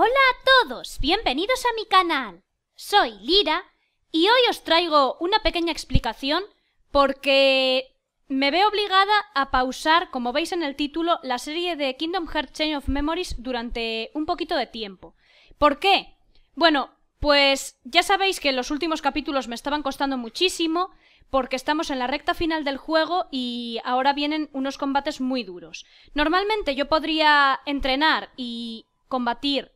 Hola a todos, bienvenidos a mi canal. Soy Lira y hoy os traigo una pequeña explicación porque me veo obligada a pausar, como veis en el título, la serie de Kingdom Hearts Chain of Memories durante un poquito de tiempo. ¿Por qué? Bueno, pues ya sabéis que los últimos capítulos me estaban costando muchísimo porque estamos en la recta final del juego y ahora vienen unos combates muy duros. Normalmente yo podría entrenar y combatir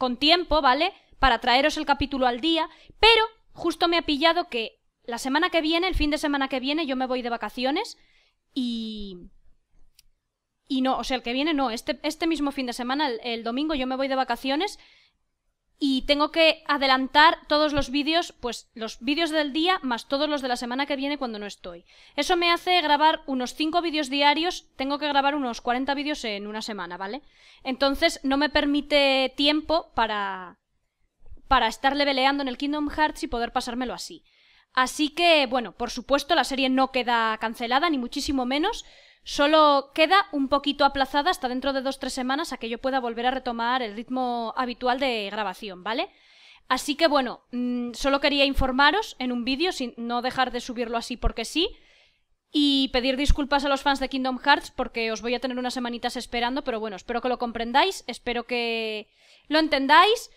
con tiempo, ¿vale? Para traeros el capítulo al día, pero justo me ha pillado que la semana que viene, el fin de semana que viene, yo me voy de vacaciones y... Y no, o sea, el que viene no, este, este mismo fin de semana, el, el domingo, yo me voy de vacaciones y tengo que adelantar todos los vídeos, pues los vídeos del día más todos los de la semana que viene cuando no estoy. Eso me hace grabar unos 5 vídeos diarios, tengo que grabar unos 40 vídeos en una semana, ¿vale? Entonces no me permite tiempo para para estar leveleando en el Kingdom Hearts y poder pasármelo así. Así que, bueno, por supuesto la serie no queda cancelada, ni muchísimo menos, Solo queda un poquito aplazada hasta dentro de dos o tres semanas a que yo pueda volver a retomar el ritmo habitual de grabación, ¿vale? Así que bueno, mm, solo quería informaros en un vídeo, sin no dejar de subirlo así porque sí, y pedir disculpas a los fans de Kingdom Hearts porque os voy a tener unas semanitas esperando, pero bueno, espero que lo comprendáis, espero que lo entendáis,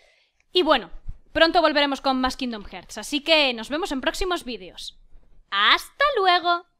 y bueno, pronto volveremos con más Kingdom Hearts, así que nos vemos en próximos vídeos. ¡Hasta luego!